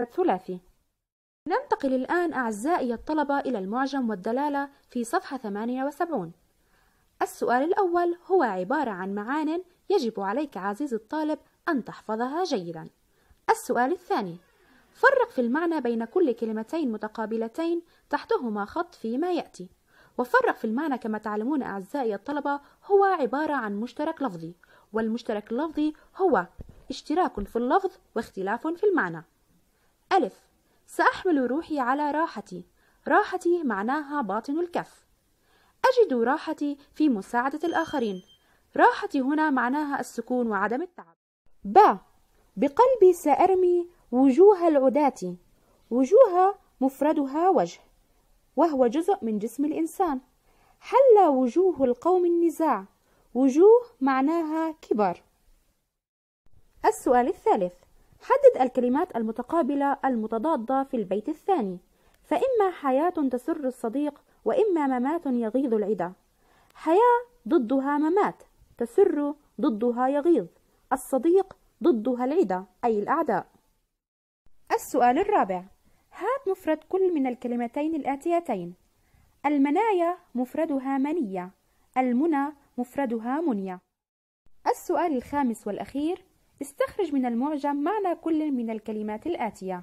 الثلاثي ننتقل الآن أعزائي الطلبة إلى المعجم والدلالة في صفحة 78 السؤال الأول هو عبارة عن معان يجب عليك عزيز الطالب أن تحفظها جيدا السؤال الثاني فرق في المعنى بين كل كلمتين متقابلتين تحتهما خط فيما يأتي وفرق في المعنى كما تعلمون أعزائي الطلبة هو عبارة عن مشترك لفظي والمشترك اللفظي هو اشتراك في اللفظ واختلاف في المعنى ألف سأحمل روحي على راحتي راحتي معناها باطن الكف أجد راحتي في مساعدة الآخرين راحتي هنا معناها السكون وعدم التعب ب بقلبي سأرمي وجوه العداة وجوه مفردها وجه وهو جزء من جسم الإنسان حل وجوه القوم النزاع وجوه معناها كبر السؤال الثالث حدد الكلمات المتقابلة المتضادة في البيت الثاني فإما حياة تسر الصديق وإما ممات يغيظ العدا حياة ضدها ممات تسر ضدها يغيظ الصديق ضدها العدا أي الأعداء السؤال الرابع هات مفرد كل من الكلمتين الآتيتين المنايا مفردها منية المنى مفردها منية السؤال الخامس والأخير استخرج من المعجم معنى كل من الكلمات الآتية: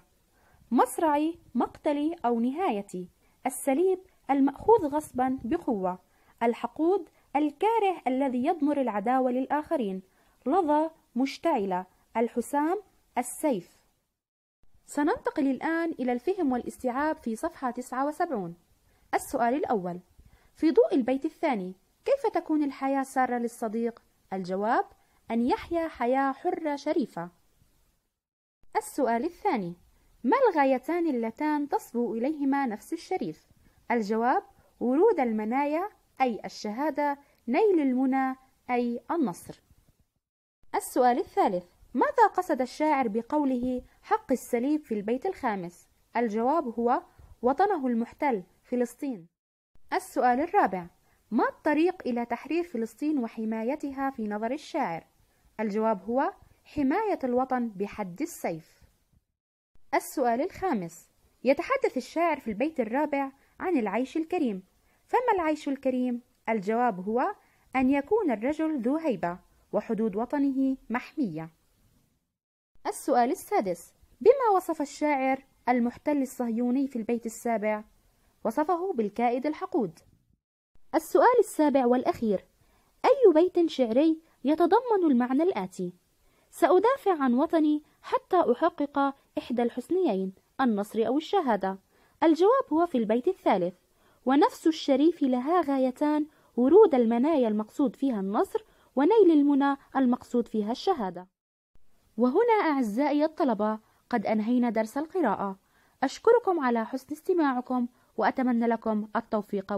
مصرعي، مقتلي أو نهايتي، السليب المأخوذ غصبا بقوة، الحقود الكاره الذي يضمر العداوة للآخرين، لظى مشتعلة، الحسام السيف. سننتقل الآن إلى الفهم والاستيعاب في صفحة 79. السؤال الأول: في ضوء البيت الثاني، كيف تكون الحياة سارة للصديق؟ الجواب: أن يحيا حياة حرة شريفة. السؤال الثاني: ما الغايتان اللتان تصبو إليهما نفس الشريف؟ الجواب: ورود المنايا أي الشهادة، نيل المنى أي النصر. السؤال الثالث: ماذا قصد الشاعر بقوله حق السليب في البيت الخامس؟ الجواب هو وطنه المحتل فلسطين. السؤال الرابع: ما الطريق إلى تحرير فلسطين وحمايتها في نظر الشاعر؟ الجواب هو حماية الوطن بحد السيف السؤال الخامس يتحدث الشاعر في البيت الرابع عن العيش الكريم فما العيش الكريم؟ الجواب هو أن يكون الرجل ذو هيبة وحدود وطنه محمية السؤال السادس بما وصف الشاعر المحتل الصهيوني في البيت السابع؟ وصفه بالكائد الحقود السؤال السابع والأخير أي بيت شعري يتضمن المعنى الآتي: سأدافع عن وطني حتى أحقق إحدى الحسنيين النصر أو الشهادة. الجواب هو في البيت الثالث، ونفس الشريف لها غايتان ورود المنايا المقصود فيها النصر ونيل المنى المقصود فيها الشهادة. وهنا أعزائي الطلبة قد أنهينا درس القراءة. أشكركم على حسن استماعكم وأتمنى لكم التوفيق